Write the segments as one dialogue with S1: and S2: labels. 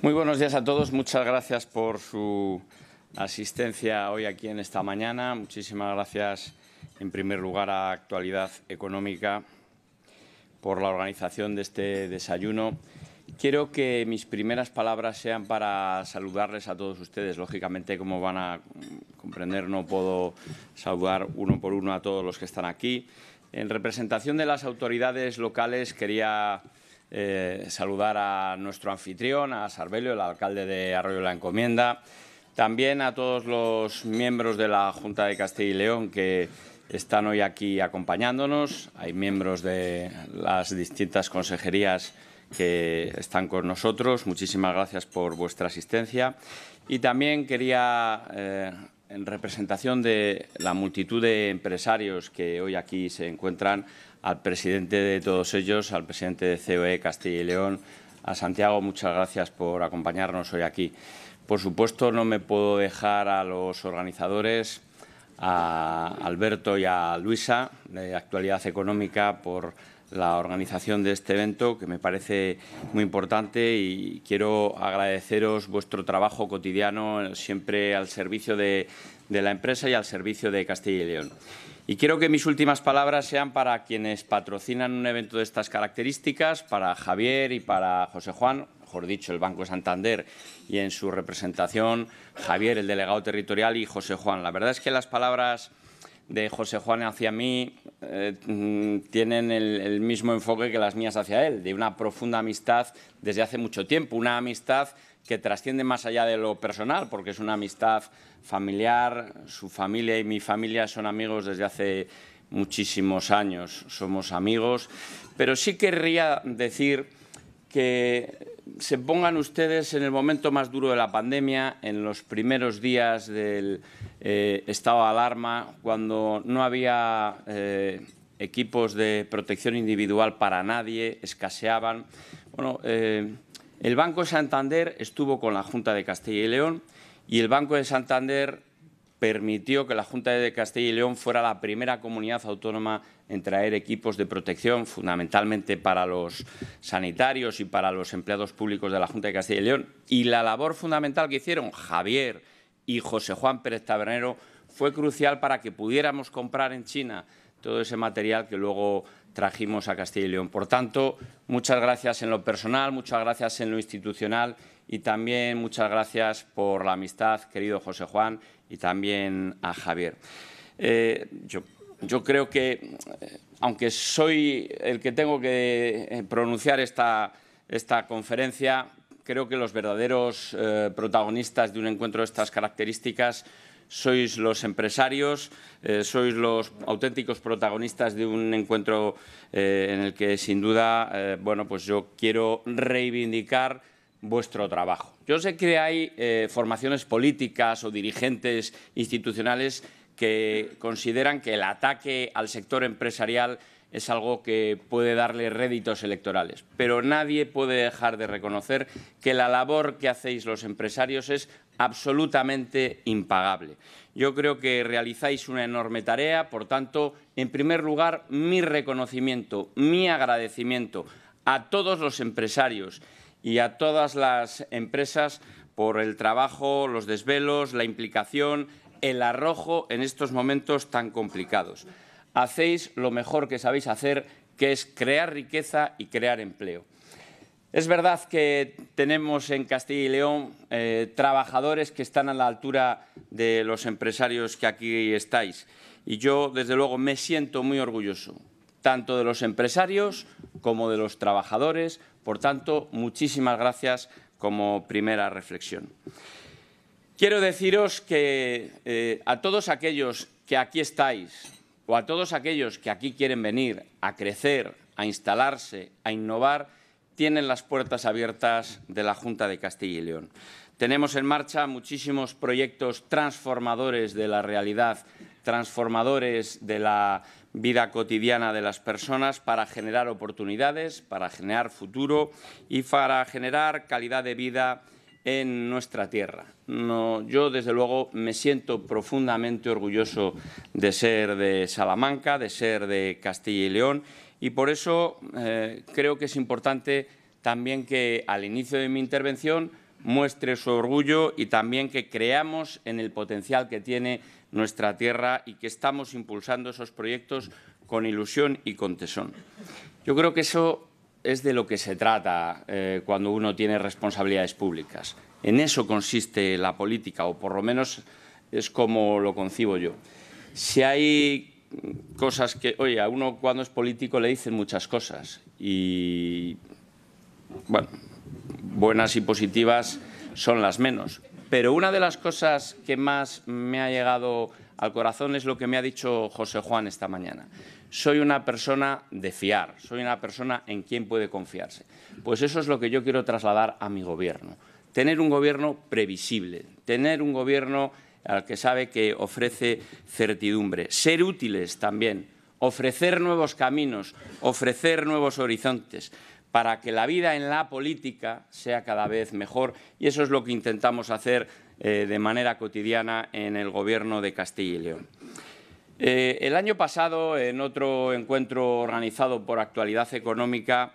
S1: Muy buenos días a todos. Muchas gracias por su asistencia hoy aquí en esta mañana. Muchísimas gracias, en primer lugar, a Actualidad Económica por la organización de este desayuno. Quiero que mis primeras palabras sean para saludarles a todos ustedes. Lógicamente, como van a comprender, no puedo saludar uno por uno a todos los que están aquí. En representación de las autoridades locales, quería eh, saludar a nuestro anfitrión, a Sarbelio, el alcalde de Arroyo la Encomienda, también a todos los miembros de la Junta de Castilla y León que están hoy aquí acompañándonos. Hay miembros de las distintas consejerías que están con nosotros. Muchísimas gracias por vuestra asistencia. Y también quería, eh, en representación de la multitud de empresarios que hoy aquí se encuentran, al presidente de todos ellos, al presidente de COE Castilla y León, a Santiago, muchas gracias por acompañarnos hoy aquí. Por supuesto, no me puedo dejar a los organizadores, a Alberto y a Luisa, de Actualidad Económica, por la organización de este evento, que me parece muy importante y quiero agradeceros vuestro trabajo cotidiano, siempre al servicio de, de la empresa y al servicio de Castilla y León. Y quiero que mis últimas palabras sean para quienes patrocinan un evento de estas características, para Javier y para José Juan, mejor dicho, el Banco Santander y en su representación Javier, el delegado territorial, y José Juan. La verdad es que las palabras de José Juan hacia mí eh, mm, tienen el, el, mismo enfoque que las mías hacia él, de una profunda amistad desde hace mucho tiempo, una amistad que trasciende más allá de lo personal, porque es una amistad familiar, su familia y mi familia son amigos desde hace muchísimos años, somos amigos, pero sí querría decir que se pongan ustedes en el momento más duro de la pandemia, en los primeros días del eh, estado de alarma, cuando no había eh, equipos de protección individual para nadie, escaseaban. Bueno, eh, el Banco Santander estuvo con la Junta de Castilla y León y el Banco de Santander permitió que la Junta de Castilla y León fuera la primera comunidad autónoma en traer equipos de protección, fundamentalmente para los sanitarios y para los empleados públicos de la Junta de Castilla y León. Y la labor fundamental que hicieron Javier y José Juan Pérez Tabernero fue crucial para que pudiéramos comprar en China todo ese material que luego trajimos a Castilla y León. Por tanto, muchas gracias en lo personal, muchas gracias en lo institucional y también muchas gracias por la amistad, querido José Juan, y también a Javier. Eh, yo, creo que, eh, aunque soy el que tengo que eh, pronunciar esta, conferencia, creo que los verdaderos protagonistas de un encuentro de estas características sois los empresarios, eh, sois los auténticos protagonistas de un encuentro eh, en el que sin duda, eh, bueno, pues yo quiero reivindicar vuestro trabajo. Yo sé que hay formaciones políticas o dirigentes institucionales que consideran que el ataque al sector empresarial es algo que puede darle réditos electorales. Pero nadie puede dejar de reconocer que la labor que hacéis los empresarios es absolutamente impagable. Yo creo que realizáis una enorme tarea, por tanto, en primer lugar, mi reconocimiento, mi agradecimiento a todos los empresarios y a todas las empresas por el trabajo, los desvelos, la implicación, el arrojo en estos momentos tan complicados hacéis lo mejor que sabéis hacer, que es crear riqueza y crear empleo. Es verdad que tenemos en Castilla y León eh, trabajadores que están a la altura de los empresarios que aquí estáis. Y yo, desde luego, me siento muy orgulloso, tanto de los empresarios como de los trabajadores. Por tanto, muchísimas gracias como primera reflexión. Quiero deciros que eh, a todos aquellos que aquí estáis, o a todos aquellos que aquí quieren venir a crecer, a instalarse, a innovar, tienen las puertas abiertas de la Junta de Castilla y León. Tenemos en marcha muchísimos proyectos transformadores de la realidad, transformadores de la vida cotidiana de las personas para generar oportunidades, para generar futuro y para generar calidad de vida en nuestra tierra. yo, desde luego, me siento profundamente orgulloso de ser de Salamanca, de ser de Castilla y León, y por eso eh, creo que es importante también que al inicio de mi intervención muestre su orgullo y también que creamos en el potencial que tiene nuestra tierra y que estamos impulsando esos proyectos con ilusión y con tesón. Yo creo que eso es de lo que se trata eh, cuando uno tiene responsabilidades públicas. En eso consiste la política, o por lo menos es como lo concibo yo. Si hay cosas que, oye, a uno cuando es político le dicen muchas cosas y, bueno, buenas y positivas son las menos, pero una de las cosas que más me ha llegado al corazón es lo que me ha dicho José Juan esta mañana. Soy una persona de fiar, soy una persona en quien puede confiarse. Pues eso es lo que yo quiero trasladar a mi gobierno. Tener un gobierno previsible, tener un gobierno al que sabe que ofrece certidumbre, ser útiles también, ofrecer nuevos caminos, ofrecer nuevos horizontes, para que la vida en la política sea cada vez mejor y eso es lo que intentamos hacer eh, de manera cotidiana en el Gobierno de Castilla y León. Eh, el año pasado, en otro encuentro organizado por Actualidad Económica,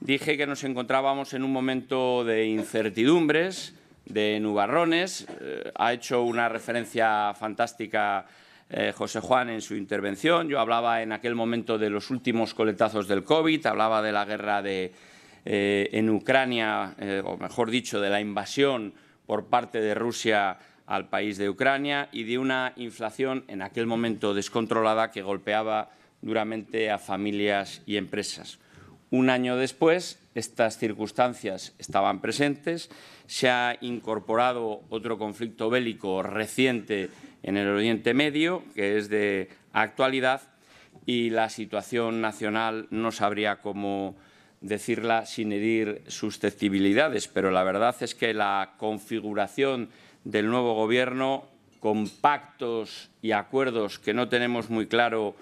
S1: dije que nos encontrábamos en un momento de incertidumbres, de nubarrones. Eh, ha hecho una referencia fantástica eh, José Juan en su intervención. Yo hablaba en aquel momento de los últimos coletazos del COVID, hablaba de la guerra de, eh, en Ucrania, eh, o mejor dicho, de la invasión por parte de Rusia al país de Ucrania y de una inflación en aquel momento descontrolada que golpeaba duramente a familias y empresas. Un año después, estas circunstancias estaban presentes, se ha incorporado otro conflicto bélico reciente en el Oriente Medio, que es de actualidad, y la situación nacional no sabría cómo decirla sin herir susceptibilidades, pero la verdad es que la configuración del nuevo Gobierno con pactos y acuerdos que no tenemos muy claro,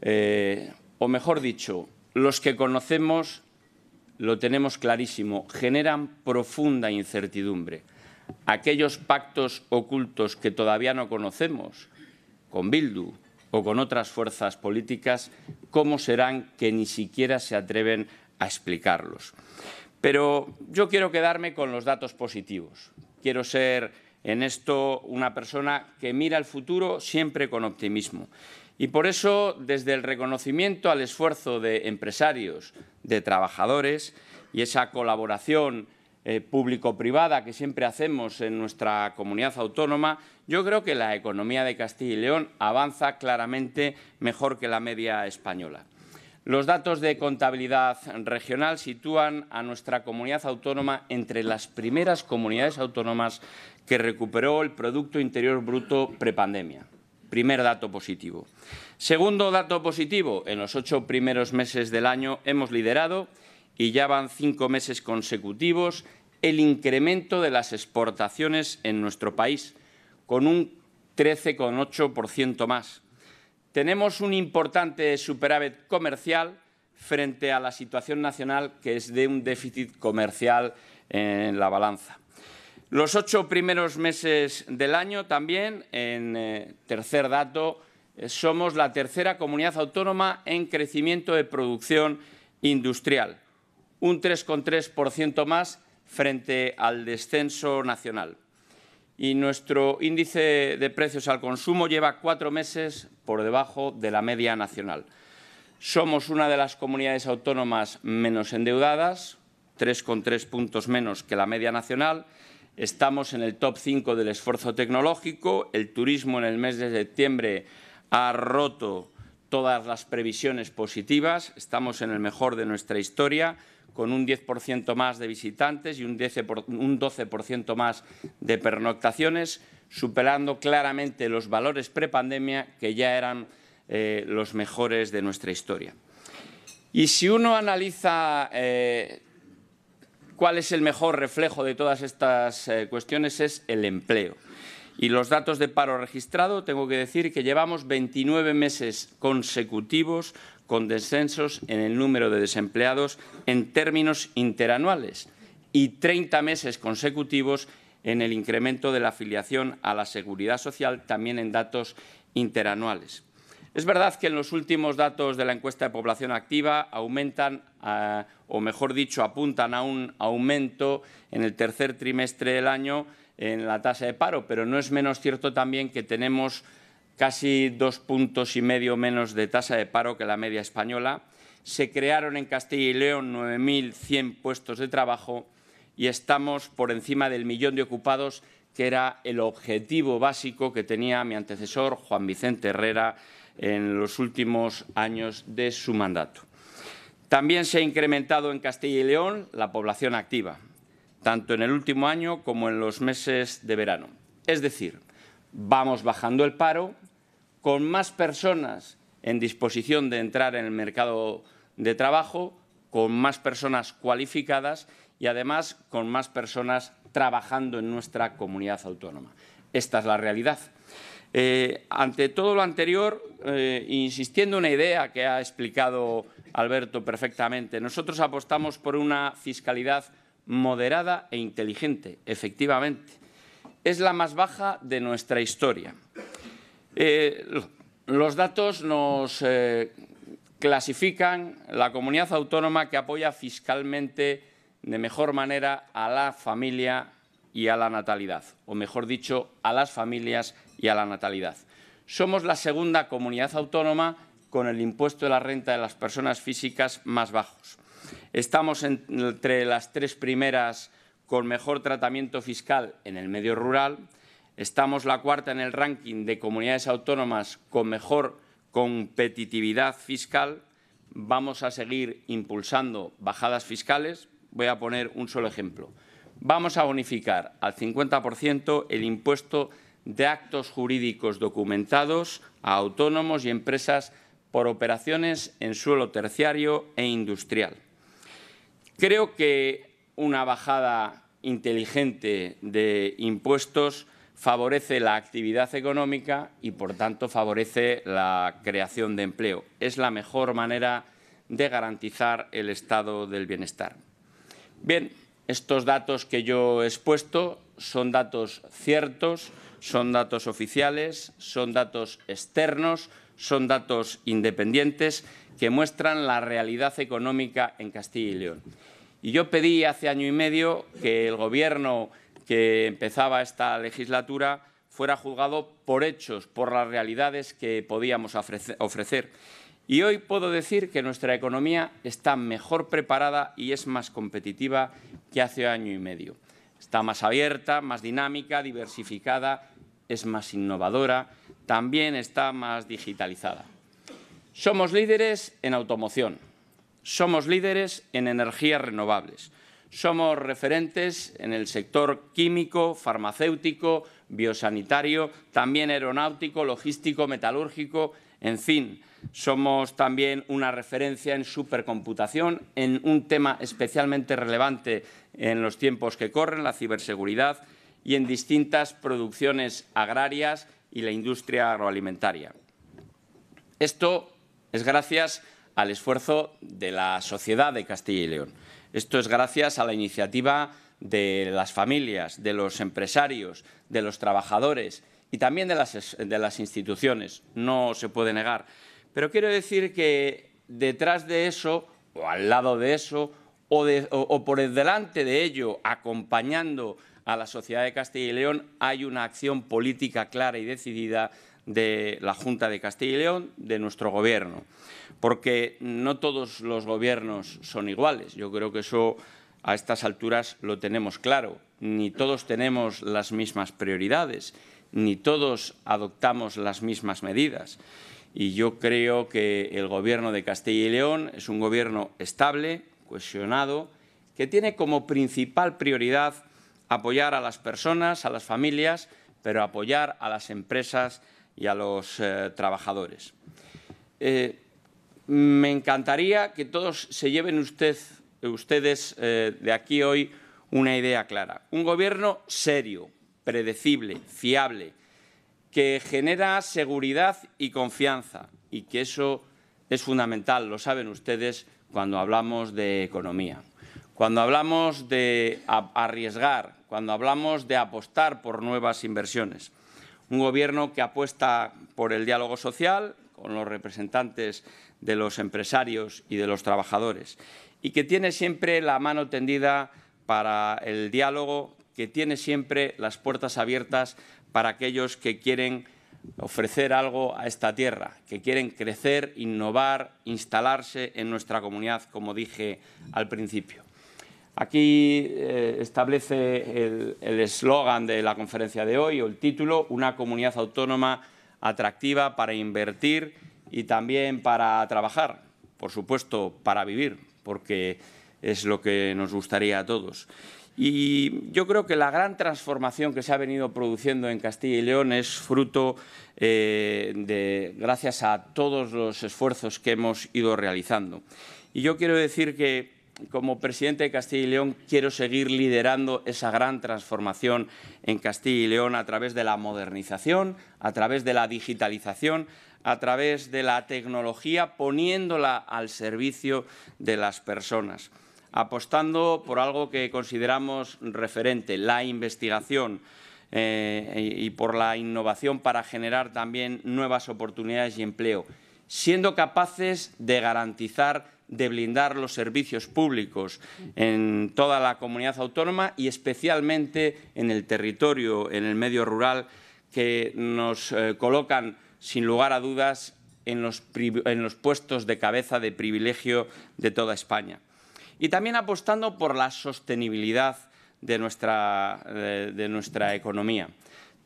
S1: eh, o mejor dicho, los que conocemos lo tenemos clarísimo, generan profunda incertidumbre aquellos pactos ocultos que todavía no conocemos, con Bildu o con otras fuerzas políticas, ¿cómo serán que ni siquiera se atreven a explicarlos? Pero yo quiero quedarme con los datos positivos. Quiero ser en esto una persona que mira el futuro siempre con optimismo. Y por eso, desde el reconocimiento al esfuerzo de empresarios, de trabajadores y esa colaboración eh, público-privada que siempre hacemos en nuestra comunidad autónoma, yo creo que la economía de Castilla y León avanza claramente mejor que la media española. Los datos de contabilidad regional sitúan a nuestra comunidad autónoma entre las primeras comunidades autónomas que recuperó el Producto Interior Bruto prepandemia. Primer dato positivo. Segundo dato positivo, en los ocho primeros meses del año hemos liderado y ya van cinco meses consecutivos el incremento de las exportaciones en nuestro país, con un 13,8% más. Tenemos un importante superávit comercial frente a la situación nacional, que es de un déficit comercial en la balanza. Los ocho primeros meses del año también, en eh, tercer dato, eh, somos la tercera comunidad autónoma en crecimiento de producción industrial un 3,3% más frente al descenso nacional. Y nuestro índice de precios al consumo lleva cuatro meses por debajo de la media nacional. Somos una de las comunidades autónomas menos endeudadas, 3,3 puntos menos que la media nacional. Estamos en el top 5 del esfuerzo tecnológico. El turismo en el mes de septiembre ha roto todas las previsiones positivas. Estamos en el mejor de nuestra historia, con un 10% más de visitantes y un, 12% más de pernoctaciones, superando claramente los valores prepandemia que ya eran eh, los mejores de nuestra historia. Y si uno analiza eh, cuál es el mejor reflejo de todas estas eh, cuestiones es el empleo. Y los datos de paro registrado, tengo que decir que llevamos 29 meses consecutivos con descensos en el número de desempleados en términos interanuales y 30 meses consecutivos en el incremento de la afiliación a la seguridad social, también en datos interanuales. Es verdad que en los últimos datos de la encuesta de población activa aumentan, eh, o mejor dicho, apuntan a un aumento en el tercer trimestre del año en la tasa de paro, pero no es menos cierto también que tenemos casi dos puntos y medio menos de tasa de paro que la media española. Se crearon en Castilla y León 9.100 puestos de trabajo y estamos por encima del millón de ocupados, que era el objetivo básico que tenía mi antecesor, Juan Vicente Herrera, en los últimos años de su mandato. También se ha incrementado en Castilla y León la población activa, tanto en el último año como en los meses de verano. Es decir, vamos bajando el paro, con más personas en disposición de entrar en el mercado de trabajo, con más personas cualificadas y además con más personas trabajando en nuestra comunidad autónoma. Esta es la realidad. Eh, ante todo lo anterior, eh, insistiendo en una idea que ha explicado Alberto perfectamente, nosotros apostamos por una fiscalidad moderada e inteligente, efectivamente es la más baja de nuestra historia. Eh, los datos nos eh, clasifican la comunidad autónoma que apoya fiscalmente de mejor manera a la familia y a la natalidad, o mejor dicho, a las familias y a la natalidad. Somos la segunda comunidad autónoma con el impuesto de la renta de las personas físicas más bajos. Estamos entre las tres primeras con mejor tratamiento fiscal en el medio rural. Estamos la cuarta en el ranking de comunidades autónomas con mejor competitividad fiscal. Vamos a seguir impulsando bajadas fiscales. Voy a poner un solo ejemplo. Vamos a bonificar al 50% el impuesto de actos jurídicos documentados a autónomos y empresas por operaciones en suelo terciario e industrial. Creo que una bajada inteligente de impuestos favorece la actividad económica y, por tanto, favorece la creación de empleo. Es la mejor manera de garantizar el estado del bienestar. Bien, estos datos que yo he expuesto son datos ciertos, son datos oficiales, son datos externos, son datos independientes que muestran la realidad económica en Castilla y León. Y yo pedí hace año y medio que el Gobierno que empezaba esta legislatura fuera juzgado por hechos, por las realidades que podíamos ofrecer. Y hoy puedo decir que nuestra economía está mejor preparada y es más competitiva que hace año y medio. Está más abierta, más dinámica, diversificada, es más innovadora, también está más digitalizada. Somos líderes en automoción somos líderes en energías renovables. Somos referentes en el sector químico, farmacéutico, biosanitario, también aeronáutico, logístico, metalúrgico, en fin. Somos también una referencia en supercomputación, en un tema especialmente relevante en los tiempos que corren, la ciberseguridad, y en distintas producciones agrarias y la industria agroalimentaria. Esto es gracias a al esfuerzo de la sociedad de Castilla y León. Esto es gracias a la iniciativa de las familias, de los empresarios, de los trabajadores y también de las, instituciones, no se puede negar. Pero quiero decir que detrás de eso, o al lado de eso, o, o por delante de ello, acompañando a la sociedad de Castilla y León, hay una acción política clara y decidida de la Junta de Castilla y León, de nuestro Gobierno, porque no todos los gobiernos son iguales. Yo creo que eso a estas alturas lo tenemos claro. Ni todos tenemos las mismas prioridades, ni todos adoptamos las mismas medidas. Y yo creo que el Gobierno de Castilla y León es un Gobierno estable, cohesionado, que tiene como principal prioridad apoyar a las personas, a las familias, pero apoyar a las empresas y a los eh, trabajadores. Eh, me encantaría que todos se lleven ustedes eh, de aquí hoy una idea clara. Un gobierno serio, predecible, fiable, que genera seguridad y confianza y que eso es fundamental, lo saben ustedes, cuando hablamos de economía. Cuando hablamos de arriesgar, cuando hablamos de apostar por nuevas inversiones. Un gobierno que apuesta por el diálogo social con los representantes de los empresarios y de los trabajadores y que tiene siempre la mano tendida para el diálogo, que tiene siempre las puertas abiertas para aquellos que quieren ofrecer algo a esta tierra, que quieren crecer, innovar, instalarse en nuestra comunidad, como dije al principio. Aquí eh, establece el eslogan de la conferencia de hoy, o el título, una comunidad autónoma atractiva para invertir y también para trabajar, por supuesto, para vivir, porque es lo que nos gustaría a todos. Y yo creo que la gran transformación que se ha venido produciendo en Castilla y León es fruto eh, de, gracias a todos los esfuerzos que hemos ido realizando. Y yo quiero decir que como presidente de Castilla y León quiero seguir liderando esa gran transformación en Castilla y León a través de la modernización, a través de la digitalización, a través de la tecnología, poniéndola al servicio de las personas, apostando por algo que consideramos referente, la investigación eh, y por la innovación para generar también nuevas oportunidades y empleo, siendo capaces de garantizar de blindar los servicios públicos en toda la comunidad autónoma y especialmente en el territorio, en el medio rural, que nos eh, colocan sin lugar a dudas en los, puestos de cabeza de privilegio de toda España. Y también apostando por la sostenibilidad de nuestra, de nuestra economía.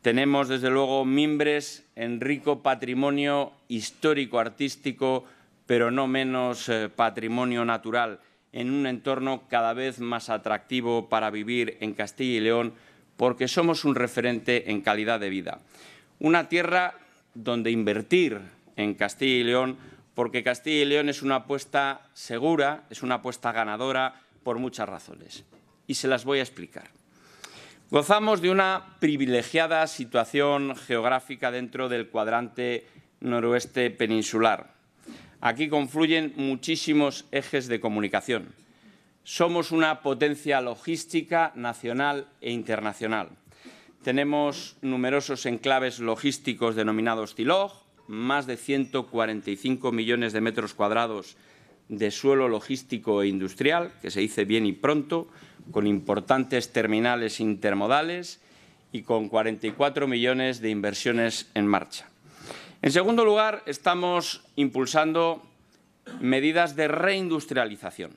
S1: Tenemos, desde luego, mimbres en rico patrimonio histórico-artístico pero no menos eh, patrimonio natural, en un entorno cada vez más atractivo para vivir en Castilla y León, porque somos un referente en calidad de vida. Una tierra donde invertir en Castilla y León, porque Castilla y León es una apuesta segura, es una apuesta ganadora por muchas razones. Y se las voy a explicar. Gozamos de una privilegiada situación geográfica dentro del cuadrante noroeste peninsular Aquí confluyen muchísimos ejes de comunicación. Somos una potencia logística nacional e internacional. Tenemos numerosos enclaves logísticos denominados TILOG, más de 145 millones de metros cuadrados de suelo logístico e industrial, que se dice bien y pronto, con importantes terminales intermodales y con 44 millones de inversiones en marcha. En segundo lugar, estamos impulsando medidas de reindustrialización,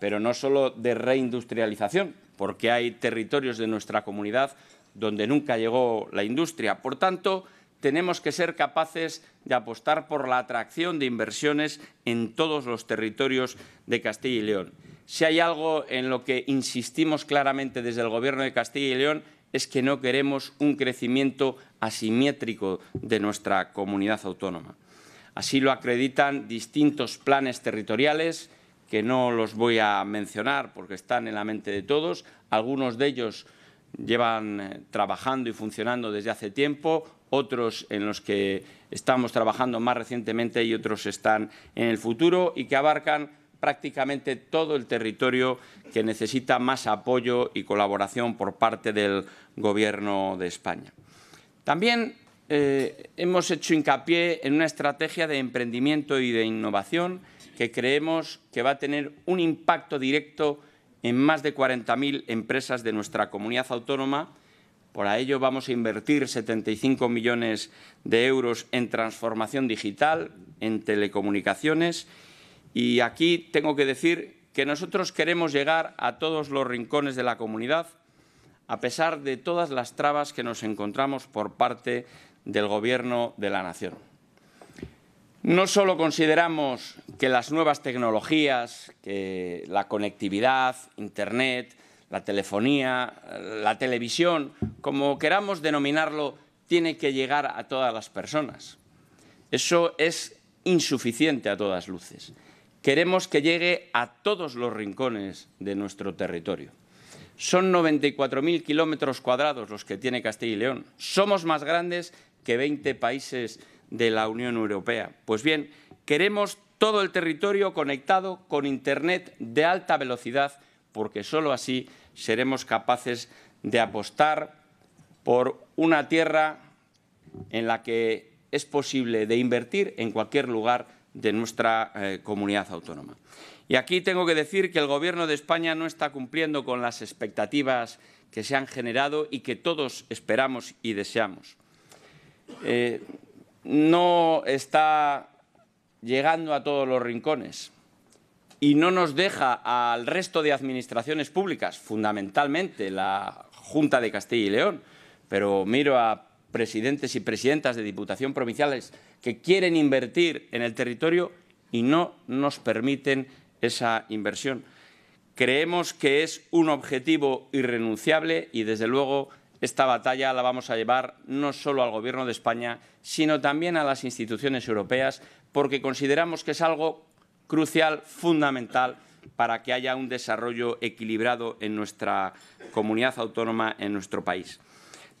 S1: pero no solo de reindustrialización, porque hay territorios de nuestra comunidad donde nunca llegó la industria. Por tanto, tenemos que ser capaces de apostar por la atracción de inversiones en todos los territorios de Castilla y León. Si hay algo en lo que insistimos claramente desde el Gobierno de Castilla y León es que no queremos un crecimiento asimétrico de nuestra comunidad autónoma. Así lo acreditan distintos planes territoriales, que no los voy a mencionar porque están en la mente de todos. Algunos de ellos llevan eh, trabajando y funcionando desde hace tiempo, otros en los que estamos trabajando más recientemente y otros están en el futuro y que abarcan prácticamente todo el territorio que necesita más apoyo y colaboración por parte del Gobierno de España. También eh, hemos hecho hincapié en una estrategia de emprendimiento y de innovación que creemos que va a tener un impacto directo en más de 40.000 empresas de nuestra comunidad autónoma. Por ello vamos a invertir 75 millones de euros en transformación digital, en telecomunicaciones y aquí tengo que decir que nosotros queremos llegar a todos los rincones de la comunidad, a pesar de todas las trabas que nos encontramos por parte del Gobierno de la Nación. No solo consideramos que las nuevas tecnologías, que la conectividad, Internet, la telefonía, la televisión, como queramos denominarlo, tiene que llegar a todas las personas. Eso es insuficiente a todas luces. Queremos que llegue a todos los rincones de nuestro territorio. Son 94.000 kilómetros cuadrados los que tiene Castilla y León. Somos más grandes que 20 países de la Unión Europea. Pues bien, queremos todo el territorio conectado con Internet de alta velocidad, porque solo así seremos capaces de apostar por una tierra en la que es posible de invertir en cualquier lugar de nuestra eh, comunidad autónoma. Y aquí tengo que decir que el Gobierno de España no está cumpliendo con las expectativas que se han generado y que todos esperamos y deseamos. Eh, no está llegando a todos los rincones y no nos deja al resto de administraciones públicas, fundamentalmente la Junta de Castilla y León, pero miro a presidentes y presidentas de diputación provinciales que quieren invertir en el territorio y no nos permiten esa inversión. Creemos que es un objetivo irrenunciable y, desde luego, esta batalla la vamos a llevar no solo al Gobierno de España, sino también a las instituciones europeas, porque consideramos que es algo crucial, fundamental, para que haya un desarrollo equilibrado en nuestra comunidad autónoma, en nuestro país.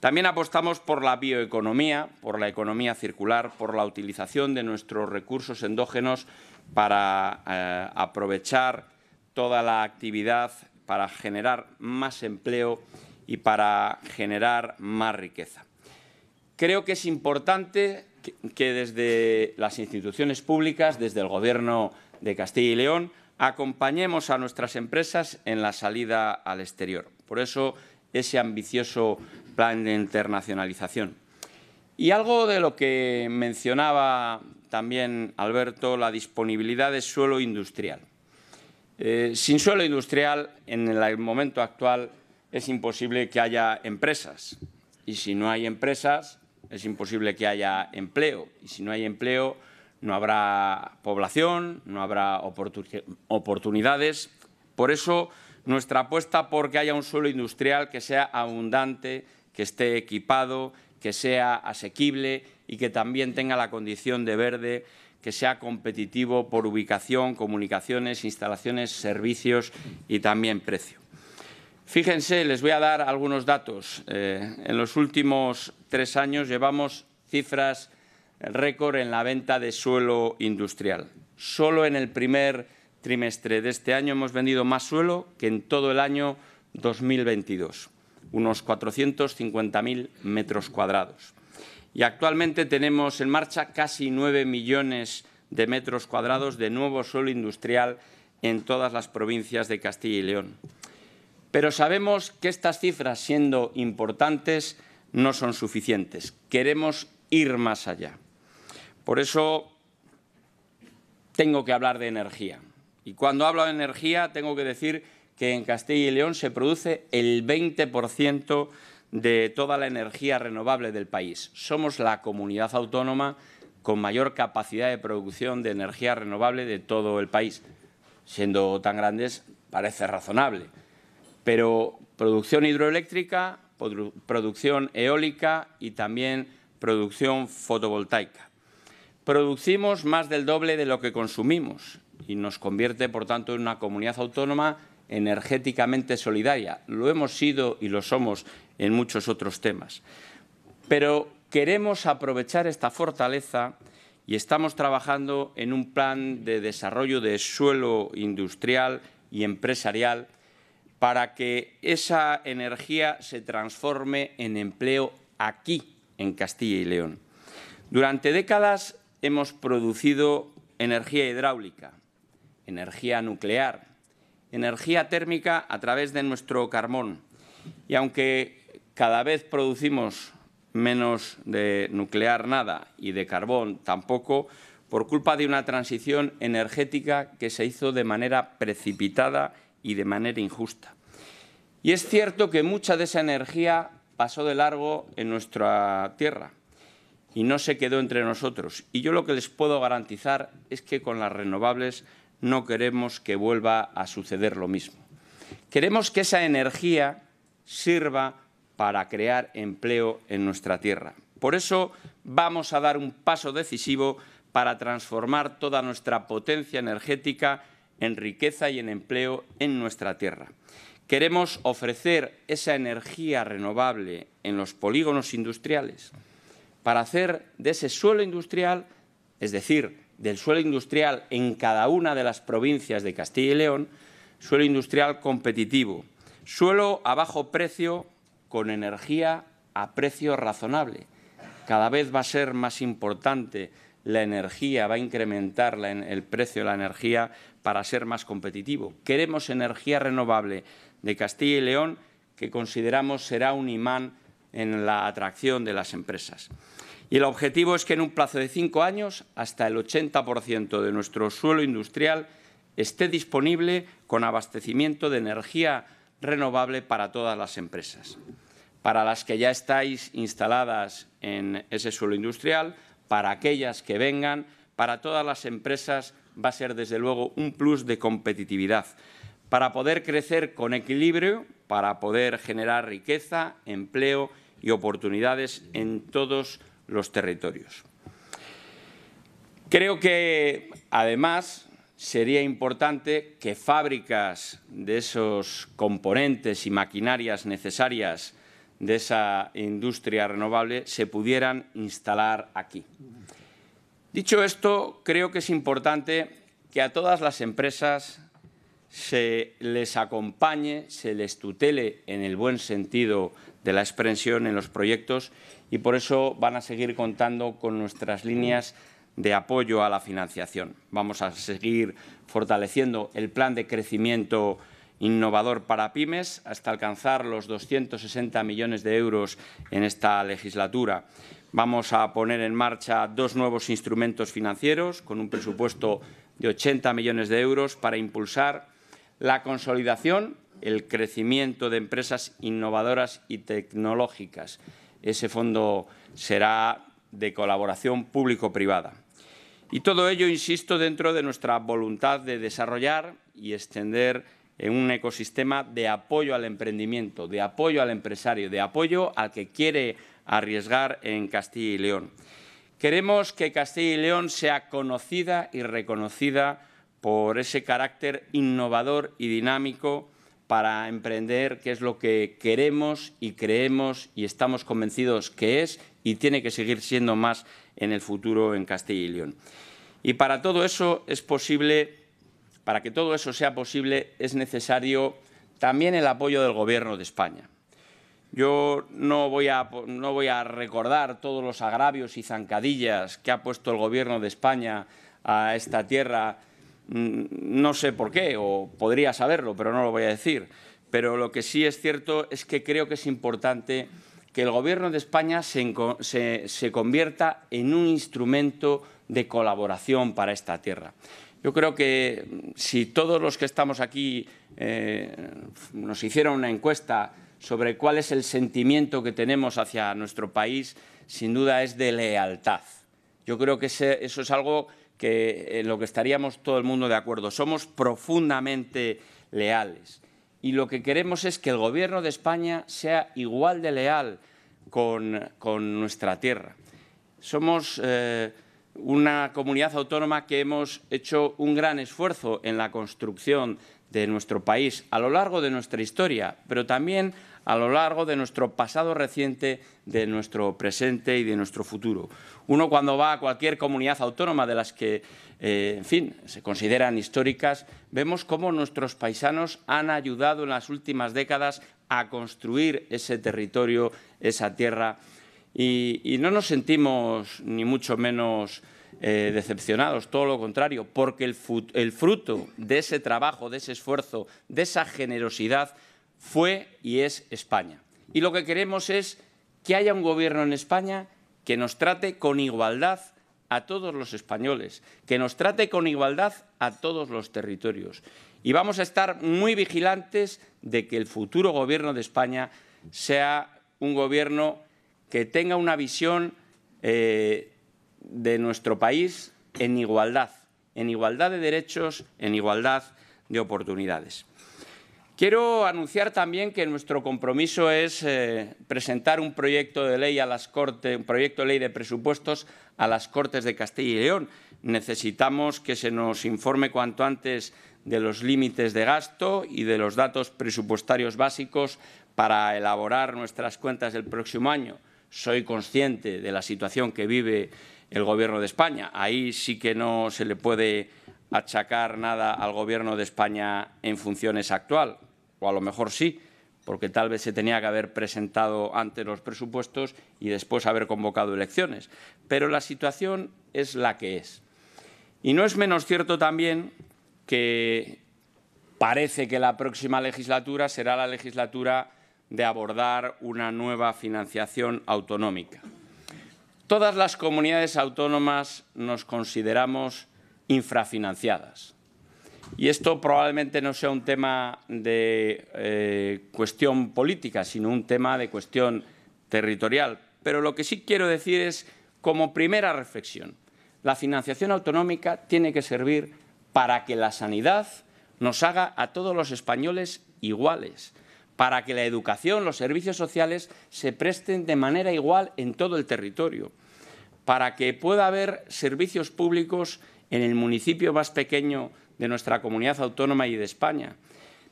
S1: También apostamos por la bioeconomía, por la economía circular, por la utilización de nuestros recursos endógenos para eh, aprovechar toda la actividad, para generar más empleo y para generar más riqueza. Creo que es importante que desde las instituciones públicas, desde el Gobierno de Castilla y León, acompañemos a nuestras empresas en la salida al exterior. Por eso ese ambicioso plan de internacionalización. Y algo de lo que mencionaba también Alberto, la disponibilidad de suelo industrial. Eh, sin suelo industrial, en el momento actual, es imposible que haya empresas. Y si no hay empresas, es imposible que haya empleo. Y si no hay empleo, no habrá población, no habrá oportunidades. Por eso, nuestra apuesta por que haya un suelo industrial que sea abundante, que esté equipado, que sea asequible y que también tenga la condición de verde, que sea competitivo por ubicación, comunicaciones, instalaciones, servicios y también precio. Fíjense, les voy a dar algunos datos. Eh, en los últimos tres años llevamos cifras récord en la venta de suelo industrial. Solo en el primer trimestre de este año hemos vendido más suelo que en todo el año 2022 unos 450.000 metros cuadrados. Y actualmente tenemos en marcha casi 9 millones de metros cuadrados de nuevo suelo industrial en todas las provincias de Castilla y León. Pero sabemos que estas cifras, siendo importantes, no son suficientes. Queremos ir más allá. Por eso tengo que hablar de energía. Y cuando hablo de energía tengo que decir que en Castilla y León se produce el 20% de toda la energía renovable del país. Somos la comunidad autónoma con mayor capacidad de producción de energía renovable de todo el país. Siendo tan grandes, parece razonable. Pero producción hidroeléctrica, producción eólica y también producción fotovoltaica. Producimos más del doble de lo que consumimos y nos convierte, por tanto, en una comunidad autónoma energéticamente solidaria. Lo hemos sido y lo somos en muchos otros temas. Pero queremos aprovechar esta fortaleza y estamos trabajando en un plan de desarrollo de suelo industrial y empresarial para que esa energía se transforme en empleo aquí, en Castilla y León. Durante décadas hemos producido energía hidráulica, energía nuclear, energía térmica a través de nuestro carbón. Y aunque cada vez producimos menos de nuclear nada y de carbón tampoco, por culpa de una transición energética que se hizo de manera precipitada y de manera injusta. Y es cierto que mucha de esa energía pasó de largo en nuestra tierra y no se quedó entre nosotros. Y yo lo que les puedo garantizar es que con las renovables no queremos que vuelva a suceder lo mismo. Queremos que esa energía sirva para crear empleo en nuestra tierra. Por eso vamos a dar un paso decisivo para transformar toda nuestra potencia energética en riqueza y en empleo en nuestra tierra. Queremos ofrecer esa energía renovable en los polígonos industriales para hacer de ese suelo industrial, es decir, del suelo industrial en cada una de las provincias de Castilla y León, suelo industrial competitivo, suelo a bajo precio con energía a precio razonable. Cada vez va a ser más importante la energía, va a incrementar el precio de la energía para ser más competitivo. Queremos energía renovable de Castilla y León que consideramos será un imán en la atracción de las empresas. Y el objetivo es que en un plazo de cinco años, hasta el 80% de nuestro suelo industrial esté disponible con abastecimiento de energía renovable para todas las empresas. Para las que ya estáis instaladas en ese suelo industrial, para aquellas que vengan, para todas las empresas va a ser desde luego un plus de competitividad. Para poder crecer con equilibrio, para poder generar riqueza, empleo y oportunidades en todos los los territorios. Creo que, además, sería importante que fábricas de esos componentes y maquinarias necesarias de esa industria renovable se pudieran instalar aquí. Dicho esto, creo que es importante que a todas las empresas se les acompañe, se les tutele en el buen sentido de la expresión en los proyectos y por eso van a seguir contando con nuestras líneas de apoyo a la financiación. Vamos a seguir fortaleciendo el plan de crecimiento innovador para pymes hasta alcanzar los 260 millones de euros en esta legislatura. Vamos a poner en marcha dos nuevos instrumentos financieros con un presupuesto de 80 millones de euros para impulsar la consolidación, el crecimiento de empresas innovadoras y tecnológicas. Ese fondo será de colaboración público-privada. Y todo ello, insisto, dentro de nuestra voluntad de desarrollar y extender un ecosistema de apoyo al emprendimiento, de apoyo al empresario, de apoyo al que quiere arriesgar en Castilla y León. Queremos que Castilla y León sea conocida y reconocida por ese carácter innovador y dinámico para emprender, qué es lo que queremos y creemos y estamos convencidos que es y tiene que seguir siendo más en el futuro en Castilla y León. Y para todo eso es posible, para que todo eso sea posible, es necesario también el apoyo del Gobierno de España. Yo voy, no voy a recordar todos los agravios y zancadillas que ha puesto el Gobierno de España a esta tierra Mm, no sé por qué, o podría saberlo, pero no lo voy a decir. Pero lo que sí es cierto es que creo que es importante que el Gobierno de España se, convierta en un instrumento de colaboración para esta tierra. Yo creo que mm, si todos los que estamos aquí eh, nos hicieron una encuesta sobre cuál es el sentimiento que tenemos hacia nuestro país, sin duda es de lealtad. Yo creo que eso es algo que eh, en lo que estaríamos todo el mundo de acuerdo. Somos profundamente leales y lo que queremos es que el Gobierno de España sea igual de leal con, nuestra tierra. Somos eh, una comunidad autónoma que hemos hecho un gran esfuerzo en la construcción de nuestro país a lo largo de nuestra historia, pero también a lo largo de nuestro pasado reciente, de nuestro presente y de nuestro futuro. Uno cuando va a cualquier comunidad autónoma de las que, eh, en fin, se consideran históricas, vemos cómo nuestros paisanos han ayudado en las últimas décadas a construir ese territorio, esa tierra, y no nos sentimos ni mucho menos eh, decepcionados, todo lo contrario, porque el, fruto de ese trabajo, de ese esfuerzo, de esa generosidad fue y es España. Y lo que queremos es que haya un gobierno en España que nos trate con igualdad a todos los españoles, que nos trate con igualdad a todos los territorios. Y vamos a estar muy vigilantes de que el futuro gobierno de España sea un gobierno que tenga una visión eh, de nuestro país en igualdad, en igualdad de derechos, en igualdad de oportunidades. Quiero anunciar también que nuestro compromiso es eh, presentar un proyecto de ley a las Cortes, un proyecto de ley de presupuestos a las Cortes de Castilla y León. Necesitamos que se nos informe cuanto antes de los límites de gasto y de los datos presupuestarios básicos para elaborar nuestras cuentas del próximo año. Soy consciente de la situación que vive el Gobierno de España. Ahí sí que no se le puede achacar nada al Gobierno de España en funciones actual, o a lo mejor sí, porque tal vez se tenía que haber presentado antes los presupuestos y después haber convocado elecciones. Pero la situación es la que es. Y no es menos cierto también que parece que la próxima legislatura será la legislatura de abordar una nueva financiación autonómica. Todas las comunidades autónomas nos consideramos infrafinanciadas. Y esto probablemente no sea un tema de eh, cuestión política, sino un tema de cuestión territorial. Pero lo que sí quiero decir es, como primera reflexión, la financiación autonómica tiene que servir para que la sanidad nos haga a todos los españoles iguales, para que la educación, los servicios sociales se presten de manera igual en todo el territorio, para que pueda haber servicios públicos en el municipio más pequeño de nuestra comunidad autónoma y de España,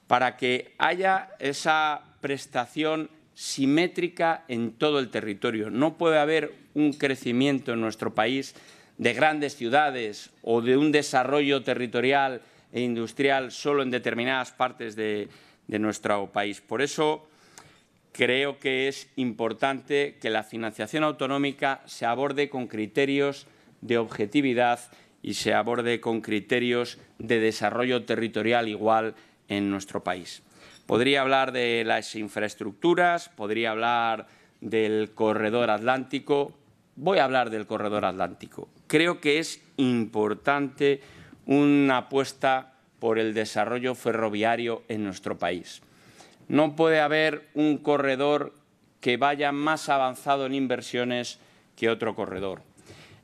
S1: para que haya esa prestación simétrica en todo el territorio. No puede haber un crecimiento en nuestro país de grandes ciudades o de un desarrollo territorial e industrial solo en determinadas partes de, de nuestro país. Por eso creo que es importante que la financiación autonómica se aborde con criterios de objetividad y se aborde con criterios de desarrollo territorial igual en nuestro país. Podría hablar de las infraestructuras, podría hablar del corredor atlántico. Voy a hablar del corredor atlántico. Creo que es importante una apuesta por el desarrollo ferroviario en nuestro país. No puede haber un corredor que vaya más avanzado en inversiones que otro corredor.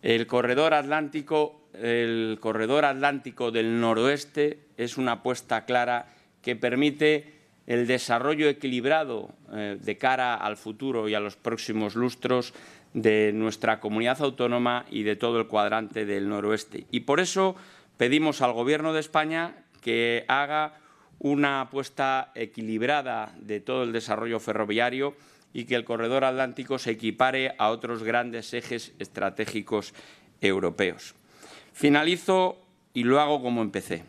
S1: El corredor atlántico, el corredor atlántico del noroeste es una apuesta clara que permite el desarrollo equilibrado eh, de cara al futuro y a los próximos lustros de nuestra comunidad autónoma y de todo el cuadrante del noroeste. Y por eso pedimos al Gobierno de España que haga una apuesta equilibrada de todo el desarrollo ferroviario y que el corredor atlántico se equipare a otros grandes ejes estratégicos europeos. Finalizo y lo hago como empecé,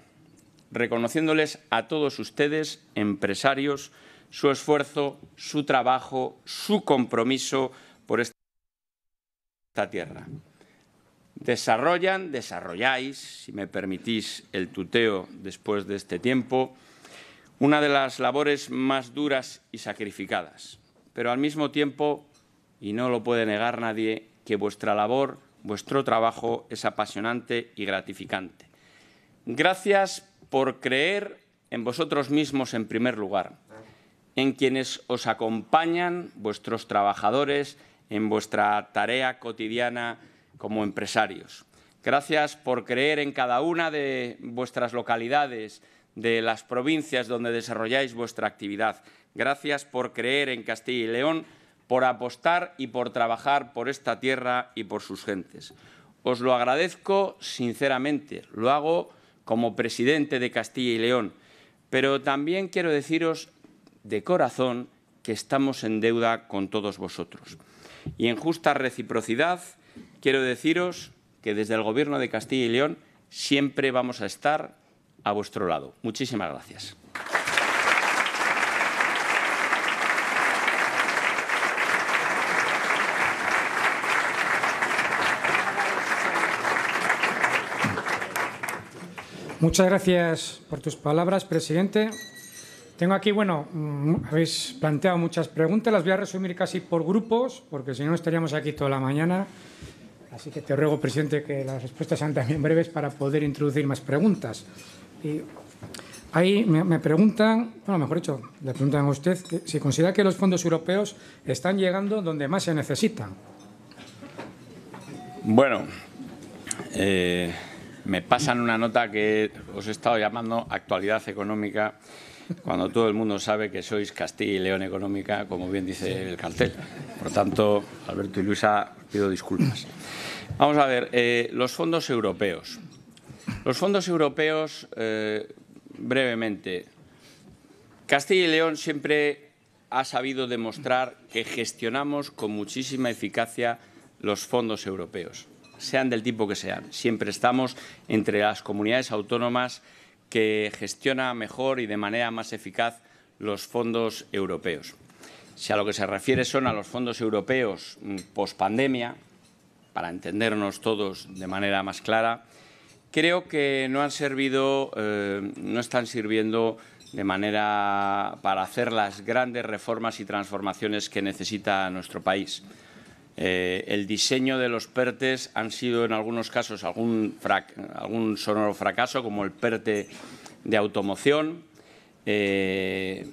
S1: reconociéndoles a todos ustedes, empresarios, su esfuerzo, su trabajo, su compromiso por esta tierra desarrollan, desarrolláis, si me permitís el tuteo después de este tiempo, una de las labores más duras y sacrificadas, pero al mismo tiempo, y no lo puede negar nadie, que vuestra labor, vuestro trabajo es apasionante y gratificante. Gracias por creer en vosotros mismos en primer lugar, en quienes os acompañan, vuestros trabajadores, en vuestra tarea cotidiana como empresarios. Gracias por creer en cada una de vuestras localidades, de las provincias donde desarrolláis vuestra actividad. Gracias por creer en Castilla y León, por apostar y por trabajar por esta tierra y por sus gentes. Os lo agradezco sinceramente, lo hago como presidente de Castilla y León, pero también quiero deciros de corazón que estamos en deuda con todos vosotros. Y en justa reciprocidad Quiero deciros que desde el Gobierno de Castilla y León siempre vamos a estar a vuestro lado. Muchísimas gracias.
S2: Muchas gracias por tus palabras, presidente. Tengo aquí, bueno, mm, habéis planteado muchas preguntas, las voy a resumir casi por grupos, porque si no estaríamos aquí toda la mañana. Así que te ruego, presidente, que las respuestas sean también breves para poder introducir más preguntas. Y ahí me, preguntan, bueno, mejor dicho, le preguntan a usted si considera que los fondos europeos están llegando donde más se necesitan.
S1: Bueno, eh, me pasan una nota que os he estado llamando actualidad económica cuando todo el mundo sabe que sois Castilla y León Económica, como bien dice el cartel. Por tanto, Alberto y Luisa, pido disculpas. Vamos a ver, eh, los fondos europeos. Los fondos europeos, eh, brevemente, Castilla y León siempre ha sabido demostrar que gestionamos con muchísima eficacia los fondos europeos, sean del tipo que sean. Siempre estamos entre las comunidades autónomas que gestiona mejor y de manera más eficaz los fondos europeos. Si a lo que se refiere son a los fondos europeos mm, pospandemia, para entendernos todos de manera más clara, creo que no han servido, eh, no están sirviendo de manera para hacer las grandes reformas y transformaciones que necesita nuestro país. Eh, el diseño de los PERTES han sido en algunos casos algún, sonoro fracaso, como el PERTE de automoción, eh,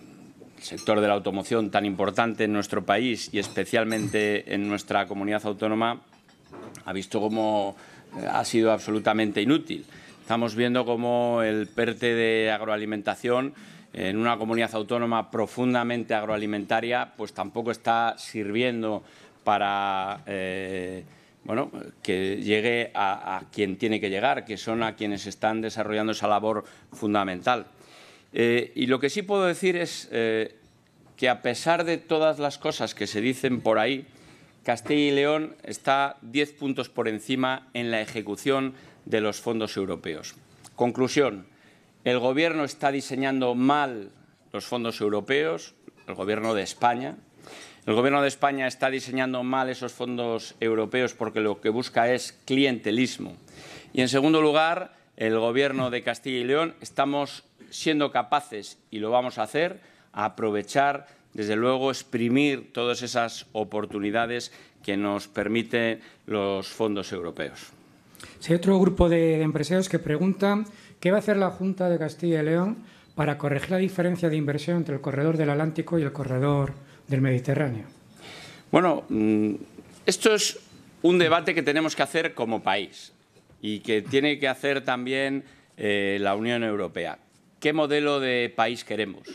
S1: el sector de la automoción tan importante en nuestro país y especialmente en nuestra comunidad autónoma, ha visto cómo eh, ha sido absolutamente inútil. Estamos viendo cómo el PERTE de agroalimentación en una comunidad autónoma profundamente agroalimentaria, pues tampoco está sirviendo para eh, bueno, que llegue a, quien tiene que llegar, que son a quienes están desarrollando esa labor fundamental. Eh, y lo que sí puedo decir es eh, que a pesar de todas las cosas que se dicen por ahí, Castilla y León está 10 puntos por encima en la ejecución de los fondos europeos. Conclusión, el Gobierno está diseñando mal los fondos europeos, el Gobierno de España, el Gobierno de España está diseñando mal esos fondos europeos porque lo que busca es clientelismo. Y en segundo lugar, el Gobierno de Castilla y León estamos siendo capaces, y lo vamos a hacer, a aprovechar, desde luego, exprimir todas esas oportunidades que nos permiten los fondos europeos.
S2: Si hay otro grupo de empresarios que preguntan qué va a hacer la Junta de Castilla y León para corregir la diferencia de inversión entre el corredor del Atlántico y el corredor del
S1: Mediterráneo. Bueno, mm, esto es un debate que tenemos que hacer como país y que tiene que hacer también eh, la Unión Europea. ¿Qué modelo de país queremos?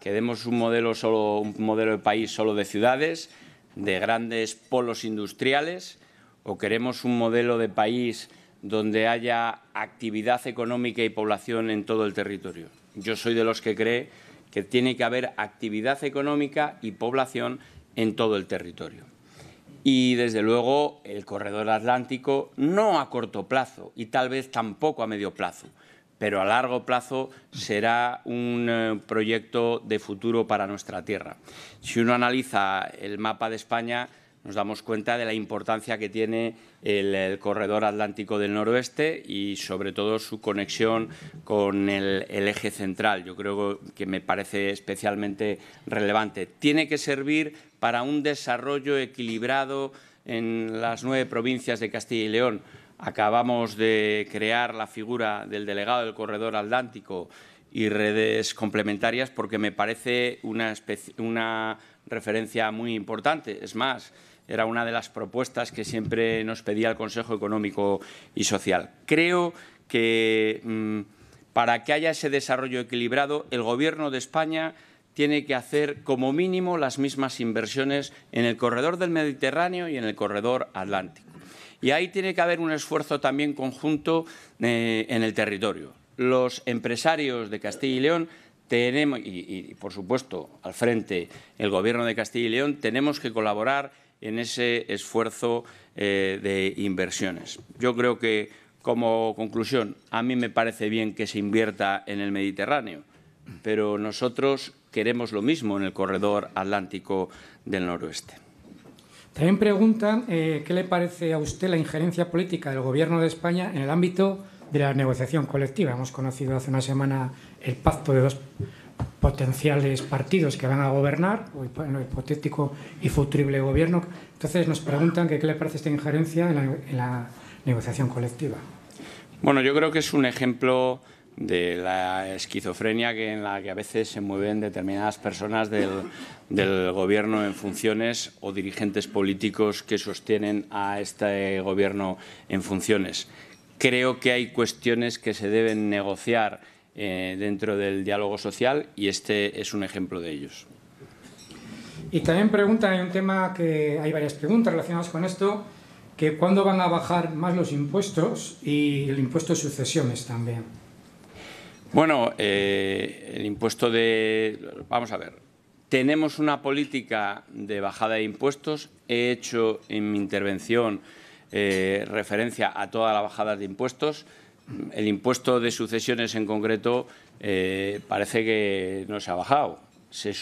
S1: ¿Queremos un modelo, solo, un modelo de país solo de ciudades, de grandes polos industriales? ¿O queremos un modelo de país donde haya actividad económica y población en todo el territorio? Yo soy de los que cree que tiene que haber actividad económica y población en todo el territorio. Y desde luego el corredor atlántico no a corto plazo y tal vez tampoco a medio plazo, pero a largo plazo será un eh, proyecto de futuro para nuestra tierra. Si uno analiza el mapa de España, nos damos cuenta de la importancia que tiene el, corredor atlántico del noroeste y sobre todo su conexión con el, eje central. Yo creo que me parece especialmente relevante. Tiene que servir para un desarrollo equilibrado en las nueve provincias de Castilla y León. Acabamos de crear la figura del delegado del corredor atlántico y redes complementarias porque me parece una, una referencia muy importante. Es más, era una de las propuestas que siempre nos pedía el Consejo Económico y Social. Creo que mm, para que haya ese desarrollo equilibrado, el Gobierno de España tiene que hacer como mínimo las mismas inversiones en el corredor del Mediterráneo y en el corredor atlántico. Y ahí tiene que haber un esfuerzo también conjunto eh, en el territorio. Los empresarios de Castilla y León tenemos, y por supuesto al frente el Gobierno de Castilla y León, tenemos que colaborar en ese esfuerzo eh, de inversiones. Yo creo que, como conclusión, a mí me parece bien que se invierta en el Mediterráneo, pero nosotros queremos lo mismo en el corredor atlántico del noroeste.
S2: También preguntan eh, qué le parece a usted la injerencia política del Gobierno de España en el ámbito de la negociación colectiva. Hemos conocido hace una semana el pacto de dos potenciales partidos que van a gobernar, o hipotético y futurible gobierno. Entonces nos preguntan que qué le parece esta injerencia en la, en la negociación colectiva.
S1: Bueno, yo creo que es un ejemplo de la esquizofrenia que en la que a veces se mueven determinadas personas del, gobierno en funciones o dirigentes políticos que sostienen a este gobierno en funciones. Creo que hay cuestiones que se deben negociar eh, dentro del diálogo social y este es un ejemplo de ellos. Y
S2: también preguntan, hay un tema que hay varias preguntas relacionadas con esto, que cuándo van a bajar más los impuestos y el impuesto de sucesiones también.
S1: Bueno, eh, el impuesto de... Vamos a ver. Tenemos una política de bajada de impuestos. He hecho en mi intervención eh, referencia a toda la bajada de impuestos el impuesto de sucesiones en concreto eh, parece que no se ha bajado. Se,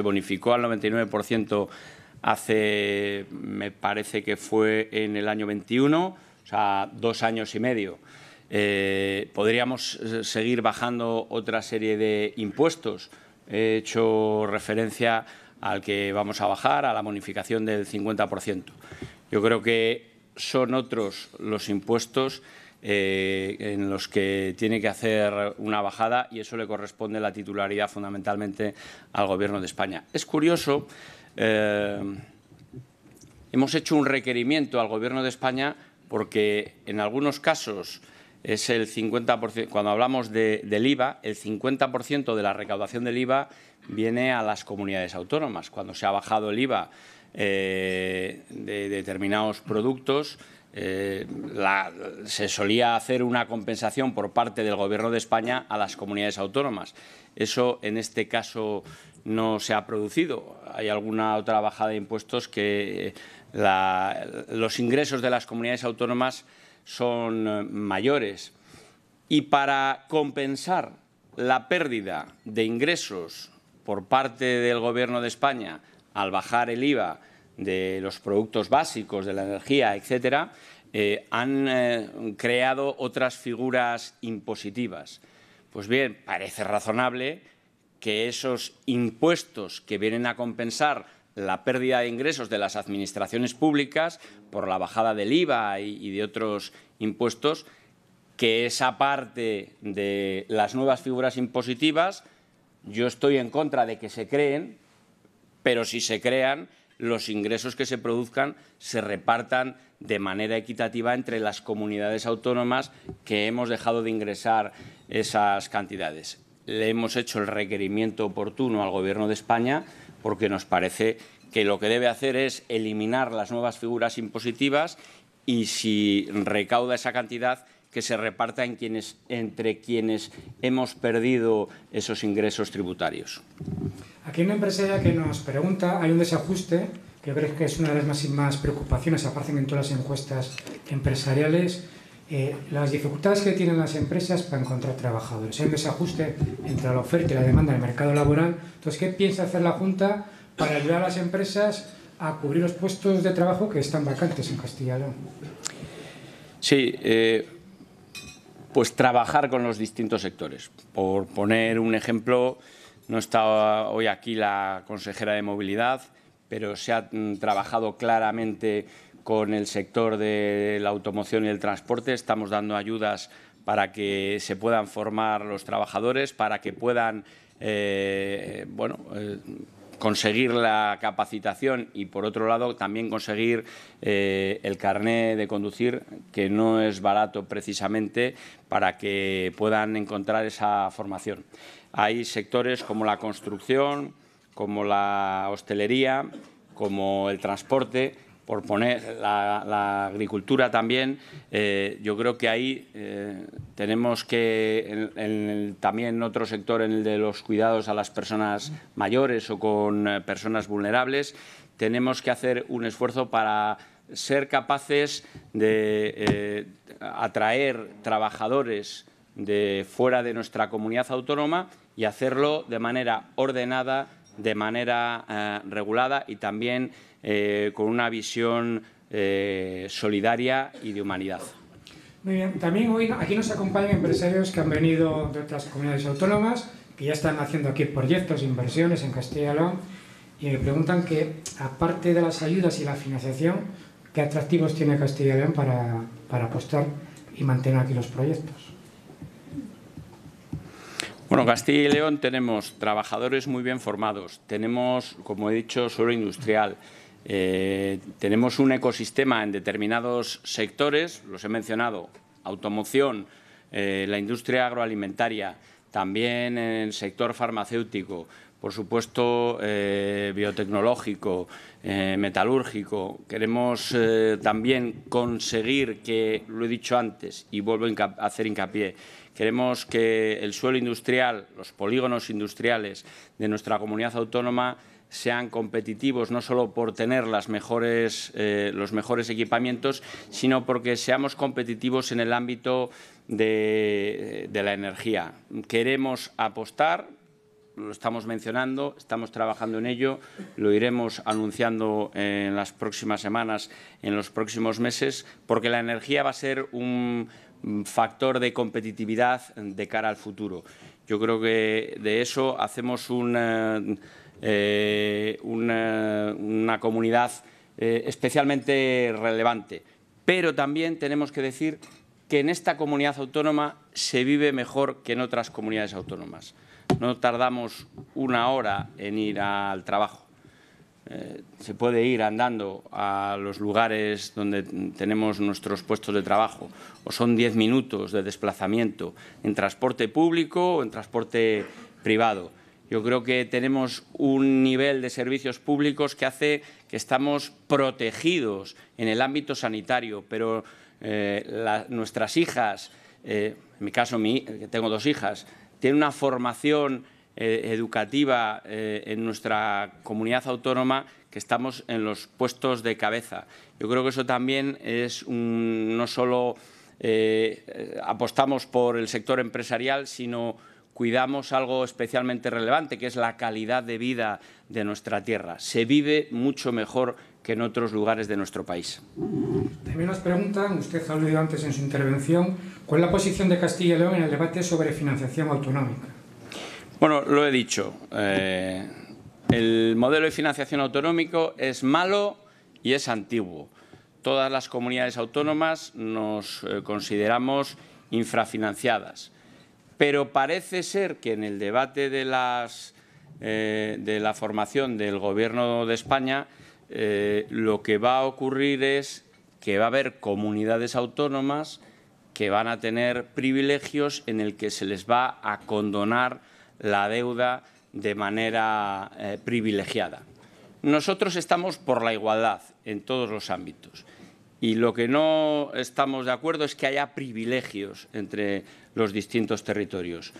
S1: bonificó al 99% hace, me parece que fue en el año 21, o sea, dos años y medio. Eh, podríamos eh, seguir bajando otra serie de impuestos. He hecho referencia al que vamos a bajar, a la bonificación del 50%. Yo creo que son otros los impuestos eh, en los que tiene que hacer una bajada y eso le corresponde la titularidad fundamentalmente al Gobierno de España. Es curioso, eh, hemos hecho un requerimiento al Gobierno de España porque en algunos casos es el 50%, cuando hablamos del IVA, el 50% de la recaudación del IVA viene a las comunidades autónomas. Cuando se ha bajado el IVA eh, de determinados productos, eh, se solía hacer una compensación por parte del Gobierno de España a las comunidades autónomas. Eso en este caso no se ha producido. Hay alguna otra bajada de impuestos que eh, los ingresos de las comunidades autónomas son eh, mayores. Y para compensar la pérdida de ingresos por parte del Gobierno de España al bajar el IVA de los productos básicos, de la energía, etcétera, eh, han eh, creado otras figuras impositivas. Pues bien, parece razonable que esos impuestos que vienen a compensar la pérdida de ingresos de las administraciones públicas por la bajada del IVA y, y de otros impuestos, que esa parte de las nuevas figuras impositivas, yo estoy en contra de que se creen, pero si se crean, los ingresos que se produzcan se repartan de manera equitativa entre las comunidades autónomas que hemos dejado de ingresar esas cantidades. Le hemos hecho el requerimiento oportuno al Gobierno de España porque nos parece que lo que debe hacer es eliminar las nuevas figuras impositivas y si recauda esa cantidad que se reparta en quienes, entre quienes hemos perdido esos ingresos tributarios.
S2: Aquí hay una empresaria que nos pregunta, hay un desajuste, que yo creo que es una de las más preocupaciones, aparecen en todas las encuestas empresariales, eh, las dificultades que tienen las empresas para encontrar trabajadores. Hay un desajuste entre la oferta y la demanda del mercado laboral. Entonces, ¿qué piensa hacer la Junta para ayudar a las empresas a cubrir los puestos de trabajo que están vacantes en Castilla y León?
S1: Sí, eh, pues trabajar con los distintos sectores. Por poner un ejemplo, no está hoy aquí la consejera de movilidad, pero se ha mm, trabajado claramente con el sector de la automoción y el transporte. Estamos dando ayudas para que se puedan formar los trabajadores, para que puedan eh, bueno, eh, conseguir la capacitación y, por otro lado, también conseguir eh, el carné de conducir, que no es barato precisamente, para que puedan encontrar esa formación. Hay sectores como la construcción, como la hostelería, como el transporte, por poner la, agricultura también, eh, yo creo que ahí eh, tenemos que, también en otro sector, en el de los cuidados a las personas mayores o con eh, personas vulnerables, tenemos que hacer un esfuerzo para ser capaces de atraer trabajadores de fuera de nuestra comunidad autónoma y hacerlo de manera ordenada, de manera regulada y también eh, con una visión eh, solidaria y de humanidad.
S2: Muy bien, también hoy aquí nos acompañan empresarios que han venido de otras comunidades autónomas, que ya están haciendo aquí proyectos, inversiones en Castilla y León, y me preguntan que, aparte de las ayudas y la financiación, ¿qué atractivos tiene Castilla y León para, para apostar y mantener aquí los proyectos?
S1: Bueno, Castilla y León tenemos trabajadores muy bien formados, tenemos, como he dicho, suelo industrial, eh, tenemos un ecosistema en determinados sectores, los he mencionado, automoción, eh, la industria agroalimentaria, también en el sector farmacéutico, por supuesto, eh, biotecnológico, metalúrgico. Queremos también conseguir que, lo he dicho antes y vuelvo a hacer hincapié, queremos que el suelo industrial, los polígonos industriales de nuestra comunidad autónoma sean competitivos, no solo por tener mejores, eh, los mejores equipamientos, sino porque seamos competitivos en el ámbito de, de la energía. Queremos apostar, lo estamos mencionando, estamos trabajando en ello, lo iremos anunciando en las próximas semanas, en los próximos meses, porque la energía va a ser un factor de competitividad de cara al futuro. Yo creo que de eso hacemos un eh, eh, una, comunidad eh, especialmente relevante. Pero también tenemos que decir que en esta comunidad autónoma se vive mejor que en otras comunidades autónomas. No tardamos una hora en ir al trabajo. Eh, se puede ir andando a los lugares donde tenemos nuestros puestos de trabajo, o son 10 minutos de desplazamiento en transporte público o en transporte privado. Yo creo que tenemos un nivel de servicios públicos que hace que estamos protegidos en el ámbito sanitario, pero eh, nuestras hijas, eh, en mi caso tengo dos hijas, tienen una formación eh, educativa en nuestra comunidad autónoma que estamos en los puestos de cabeza. Yo creo que eso también es un, no solo apostamos por el sector empresarial, sino cuidamos algo especialmente relevante, que es la calidad de vida de nuestra tierra. Se vive mucho mejor que en otros lugares de nuestro país.
S2: También nos preguntan, usted ha olvidado antes en su intervención, ¿cuál es la posición de Castilla y León en el debate sobre financiación autonómica?
S1: Bueno, lo he dicho. Eh, el modelo de financiación autonómico es malo y es antiguo. Todas las comunidades autónomas nos eh, consideramos infrafinanciadas. Pero parece ser que en el debate de, eh, la formación del Gobierno de España eh, lo que va a ocurrir es que va a haber comunidades autónomas que van a tener privilegios en el que se les va a condonar la deuda de manera eh, privilegiada. Nosotros estamos por la igualdad en todos los ámbitos y lo que no estamos de acuerdo es que haya privilegios entre los distintos territorios.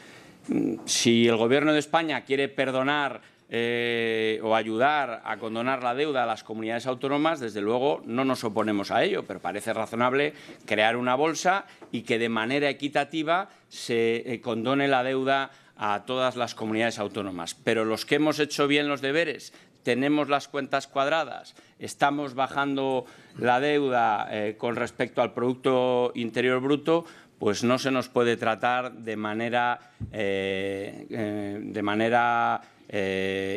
S1: Mm, si el Gobierno de España quiere perdonar eh, o ayudar a condonar la deuda a las comunidades autónomas, desde luego no nos oponemos a ello, pero parece razonable crear una bolsa y que de manera equitativa se eh, condone la deuda a todas las comunidades autónomas. Pero los que hemos hecho bien los deberes tenemos las cuentas cuadradas, estamos bajando la deuda eh, con respecto al Producto Interior Bruto, pues no se nos puede tratar de manera, eh, eh, de manera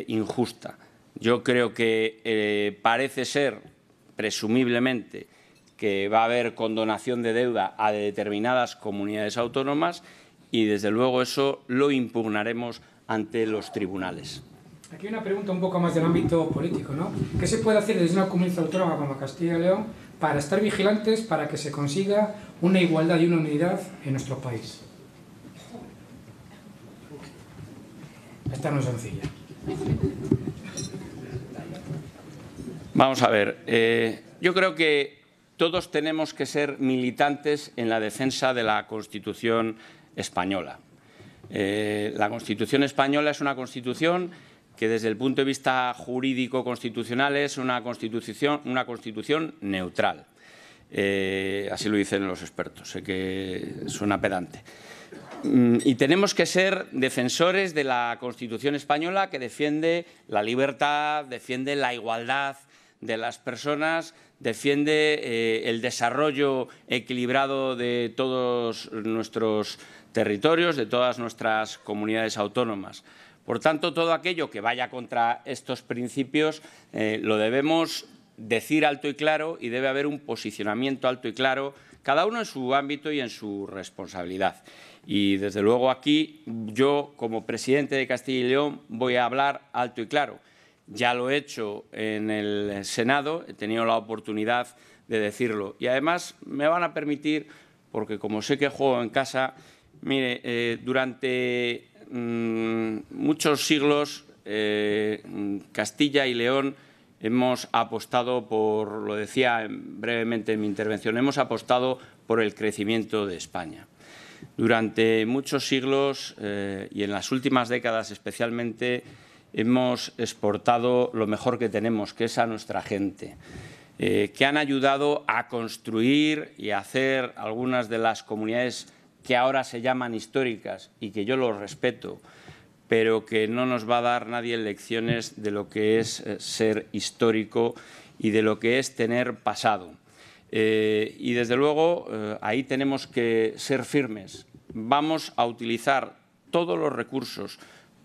S1: injusta. Yo creo que parece ser, presumiblemente, que va a haber condonación de deuda a determinadas comunidades autónomas y, desde luego, eso lo impugnaremos ante los tribunales.
S2: Aquí una pregunta un poco más del ámbito político, ¿no? ¿Qué se puede hacer desde una comunidad autónoma como Castilla y León para estar vigilantes para que se consiga una igualdad y una unidad en nuestro país? Esta no es sencilla.
S1: Vamos a ver, eh, yo creo que todos tenemos que ser militantes en la defensa de la Constitución española. Eh, la Constitución española es una Constitución que desde el punto de vista jurídico constitucional es una constitución, una constitución neutral. Eh, así lo dicen los expertos, sé que suena pedante. Mm, y tenemos que ser defensores de la Constitución española que defiende la libertad, defiende la igualdad de las personas, defiende eh, el desarrollo equilibrado de todos nuestros territorios, de todas nuestras comunidades autónomas. Por tanto, todo aquello que vaya contra estos principios eh, lo debemos decir alto y claro y debe haber un posicionamiento alto y claro, cada uno en su ámbito y en su responsabilidad. Y desde luego aquí yo, como presidente de Castilla y León, voy a hablar alto y claro. Ya lo he hecho en el Senado, he tenido la oportunidad de decirlo. Y además me van a permitir, porque como sé que juego en casa, mire, eh, durante Mm, muchos siglos eh, Castilla y León hemos apostado por, lo decía brevemente en mi intervención, hemos apostado por el crecimiento de España. Durante muchos siglos eh, y en las últimas décadas especialmente hemos exportado lo mejor que tenemos, que es a nuestra gente, eh, que han ayudado a construir y a hacer algunas de las comunidades que ahora se llaman históricas y que yo los respeto, pero que no nos va a dar nadie lecciones de lo que es eh, ser histórico y de lo que es tener pasado. Eh, y desde luego eh, ahí tenemos que ser firmes. Vamos a utilizar todos los recursos,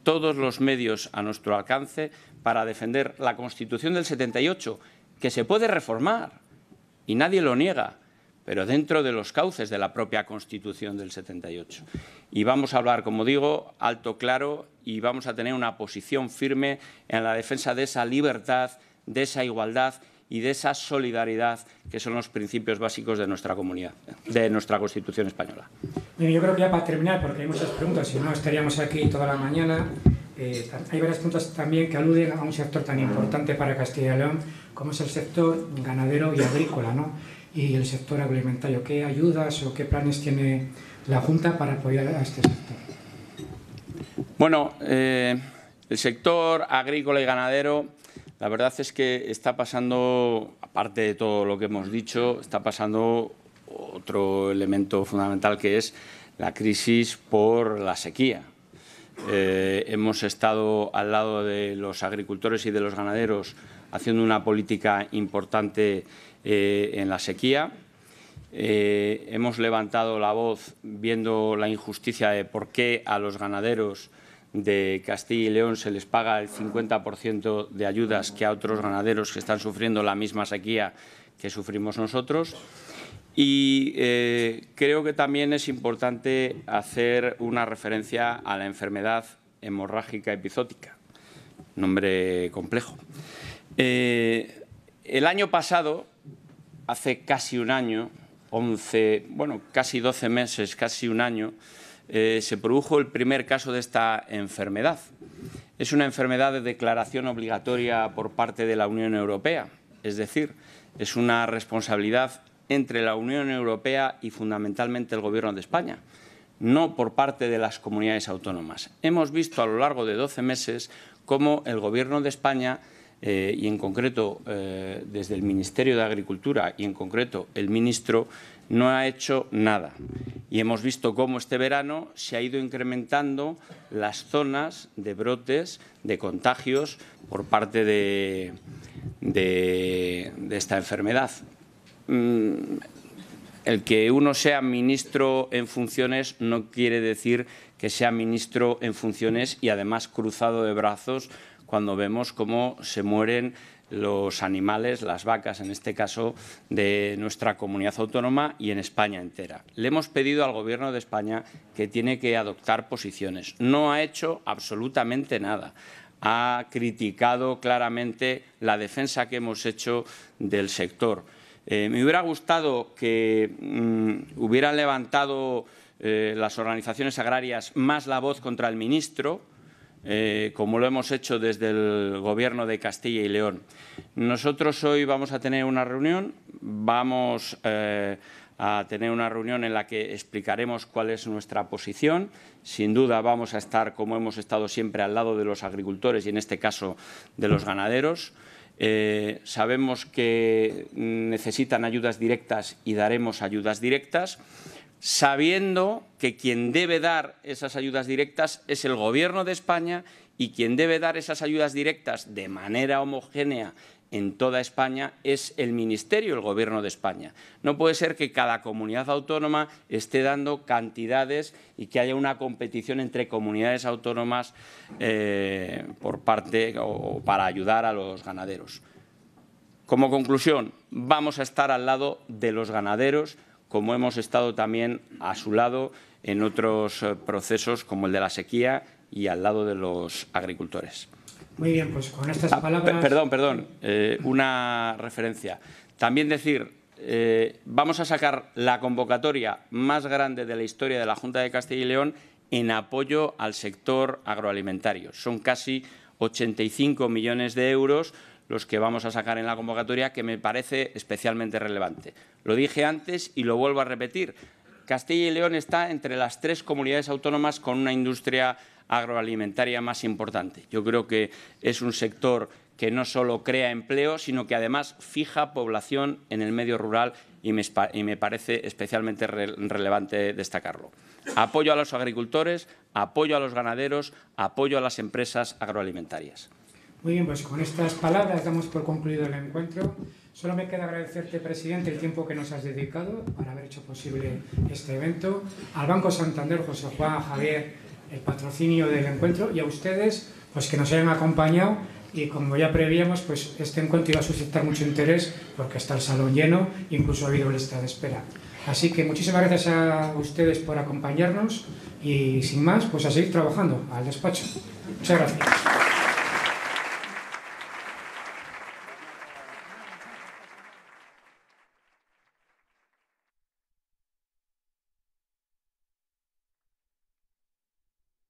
S1: todos los medios a nuestro alcance para defender la Constitución del 78, que se puede reformar y nadie lo niega pero dentro de los cauces de la propia Constitución del 78. Y vamos a hablar, como digo, alto, claro, y vamos a tener una posición firme en la defensa de esa libertad, de esa igualdad y de esa solidaridad que son los principios básicos de nuestra comunidad, de nuestra Constitución española.
S2: yo creo que ya para terminar, porque hay muchas preguntas, si no estaríamos aquí toda la mañana, eh, hay varias preguntas también que aluden a un sector tan importante para Castilla y León como es el sector ganadero y agrícola, ¿no? y el sector agroalimentario. ¿Qué ayudas o qué planes tiene la Junta para apoyar a este sector?
S1: Bueno, eh, el sector agrícola y ganadero, la verdad es que está pasando, aparte de todo lo que hemos dicho, está pasando otro elemento fundamental que es la crisis por la sequía. Eh, hemos estado al lado de los agricultores y de los ganaderos haciendo una política importante eh, en la sequía. Eh, hemos levantado la voz viendo la injusticia de por qué a los ganaderos de Castilla y León se les paga el 50% de ayudas que a otros ganaderos que están sufriendo la misma sequía que sufrimos nosotros. Y eh, creo que también es importante hacer una referencia a la enfermedad hemorrágica epizótica, nombre complejo. el año pasado hace casi un año, 11, bueno, casi 12 meses, casi un año, eh, se produjo el primer caso de esta enfermedad. Es una enfermedad de declaración obligatoria por parte de la Unión Europea, es decir, es una responsabilidad entre la Unión Europea y fundamentalmente el Gobierno de España, no por parte de las comunidades autónomas. Hemos visto a lo largo de 12 meses cómo el Gobierno de España eh, y en concreto eh, desde el Ministerio de Agricultura y en concreto el ministro, no ha hecho nada. Y hemos visto cómo este verano se ha ido incrementando las zonas de brotes, de contagios por parte de, esta enfermedad. Mm, el que uno sea ministro en funciones no quiere decir que sea ministro en funciones y además cruzado de brazos cuando vemos cómo se mueren los animales, las vacas, en este caso de nuestra comunidad autónoma y en España entera. Le hemos pedido al Gobierno de España que tiene que adoptar posiciones. No ha hecho absolutamente nada. Ha criticado claramente la defensa que hemos hecho del sector. Eh, me hubiera gustado que mm, hubieran levantado eh, las organizaciones agrarias más la voz contra el ministro, eh, como lo hemos hecho desde el Gobierno de Castilla y León. Nosotros hoy vamos a tener una reunión, vamos eh, a tener una reunión en la que explicaremos cuál es nuestra posición. Sin duda vamos a estar, como hemos estado siempre, al lado de los agricultores y en este caso de los ganaderos. Eh, sabemos que necesitan ayudas directas y daremos ayudas directas sabiendo que quien debe dar esas ayudas directas es el Gobierno de España y quien debe dar esas ayudas directas de manera homogénea en toda España es el Ministerio, el Gobierno de España. No puede ser que cada comunidad autónoma esté dando cantidades y que haya una competición entre comunidades autónomas eh, por parte o para ayudar a los ganaderos. Como conclusión, vamos a estar al lado de los ganaderos como hemos estado también a su lado en otros eh, procesos como el de la sequía y al lado de los agricultores.
S2: Muy bien, pues con estas ah, palabras…
S1: perdón, perdón, eh, una referencia. También decir, eh, vamos a sacar la convocatoria más grande de la historia de la Junta de Castilla y León en apoyo al sector agroalimentario. Son casi 85 millones de euros los que vamos a sacar en la convocatoria, que me parece especialmente relevante. Lo dije antes y lo vuelvo a repetir. Castilla y León está entre las tres comunidades autónomas con una industria agroalimentaria más importante. Yo creo que es un sector que no solo crea empleo, sino que además fija población en el medio rural y me, parece especialmente relevante destacarlo. Apoyo a los agricultores, apoyo a los ganaderos, apoyo a las empresas agroalimentarias.
S2: Muy bien, pues con estas palabras damos por concluido el encuentro. Solo me queda agradecerte, presidente, el tiempo que nos has dedicado para haber hecho posible este evento. Al Banco Santander, José Juan, Javier, el patrocinio del encuentro y a ustedes, pues que nos hayan acompañado y como ya prevíamos, pues este encuentro iba a suscitar mucho interés porque está el salón lleno, incluso ha habido lista de espera. Así que muchísimas gracias a ustedes por acompañarnos y sin más, pues a seguir trabajando al despacho. Muchas gracias.